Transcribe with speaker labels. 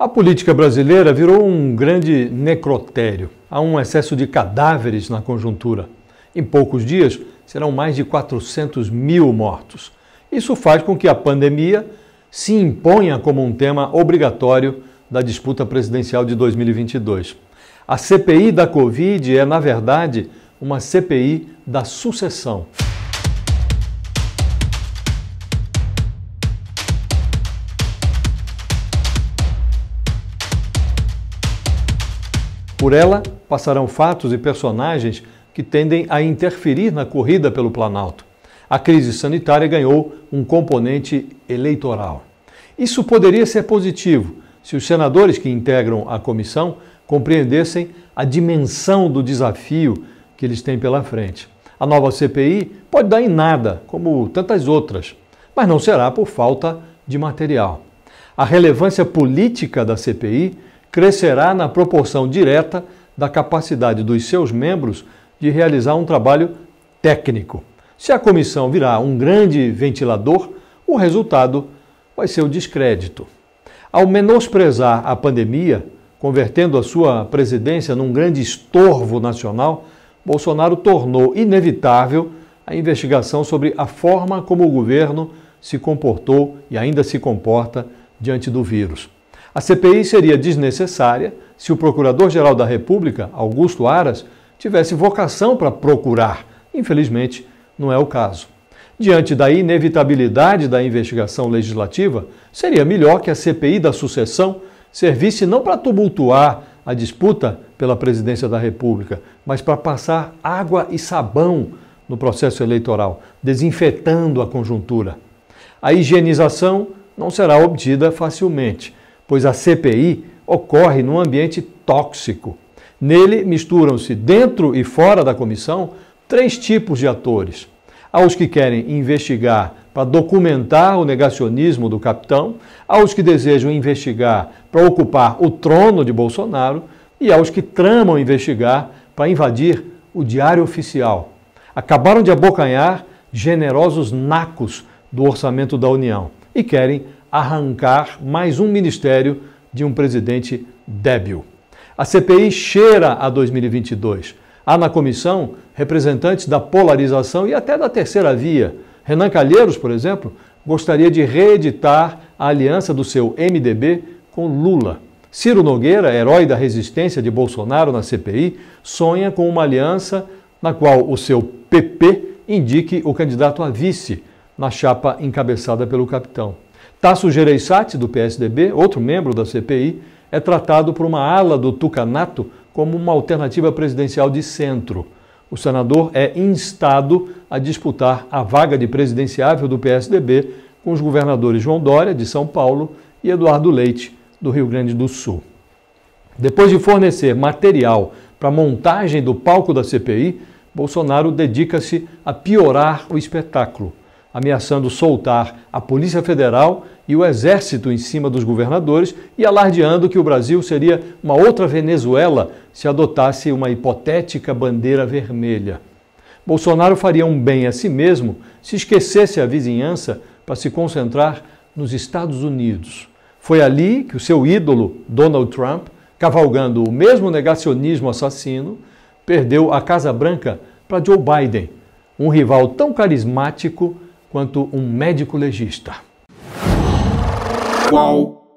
Speaker 1: A política brasileira virou um grande necrotério. Há um excesso de cadáveres na conjuntura. Em poucos dias, serão mais de 400 mil mortos. Isso faz com que a pandemia se imponha como um tema obrigatório da disputa presidencial de 2022. A CPI da Covid é, na verdade, uma CPI da sucessão. Por ela passarão fatos e personagens que tendem a interferir na corrida pelo Planalto. A crise sanitária ganhou um componente eleitoral. Isso poderia ser positivo se os senadores que integram a comissão compreendessem a dimensão do desafio que eles têm pela frente. A nova CPI pode dar em nada, como tantas outras, mas não será por falta de material. A relevância política da CPI crescerá na proporção direta da capacidade dos seus membros de realizar um trabalho técnico. Se a comissão virar um grande ventilador, o resultado vai ser o descrédito. Ao menosprezar a pandemia, convertendo a sua presidência num grande estorvo nacional, Bolsonaro tornou inevitável a investigação sobre a forma como o governo se comportou e ainda se comporta diante do vírus. A CPI seria desnecessária se o Procurador-Geral da República, Augusto Aras, tivesse vocação para procurar. Infelizmente, não é o caso. Diante da inevitabilidade da investigação legislativa, seria melhor que a CPI da sucessão servisse não para tumultuar a disputa pela presidência da República, mas para passar água e sabão no processo eleitoral, desinfetando a conjuntura. A higienização não será obtida facilmente, pois a CPI ocorre num ambiente tóxico. Nele misturam-se, dentro e fora da comissão, três tipos de atores. Aos que querem investigar para documentar o negacionismo do capitão, aos que desejam investigar para ocupar o trono de Bolsonaro e aos que tramam investigar para invadir o Diário Oficial. Acabaram de abocanhar generosos nacos do orçamento da União e querem arrancar mais um ministério de um presidente débil. A CPI cheira a 2022. Há na comissão representantes da polarização e até da terceira via. Renan Calheiros, por exemplo, gostaria de reeditar a aliança do seu MDB com Lula. Ciro Nogueira, herói da resistência de Bolsonaro na CPI, sonha com uma aliança na qual o seu PP indique o candidato a vice na chapa encabeçada pelo capitão. Tasso Gereissati, do PSDB, outro membro da CPI, é tratado por uma ala do Tucanato como uma alternativa presidencial de centro. O senador é instado a disputar a vaga de presidenciável do PSDB com os governadores João Dória, de São Paulo, e Eduardo Leite, do Rio Grande do Sul. Depois de fornecer material para a montagem do palco da CPI, Bolsonaro dedica-se a piorar o espetáculo ameaçando soltar a Polícia Federal e o Exército em cima dos governadores e alardeando que o Brasil seria uma outra Venezuela se adotasse uma hipotética bandeira vermelha. Bolsonaro faria um bem a si mesmo se esquecesse a vizinhança para se concentrar nos Estados Unidos. Foi ali que o seu ídolo, Donald Trump, cavalgando o mesmo negacionismo assassino, perdeu a Casa Branca para Joe Biden, um rival tão carismático quanto um médico legista. Qual?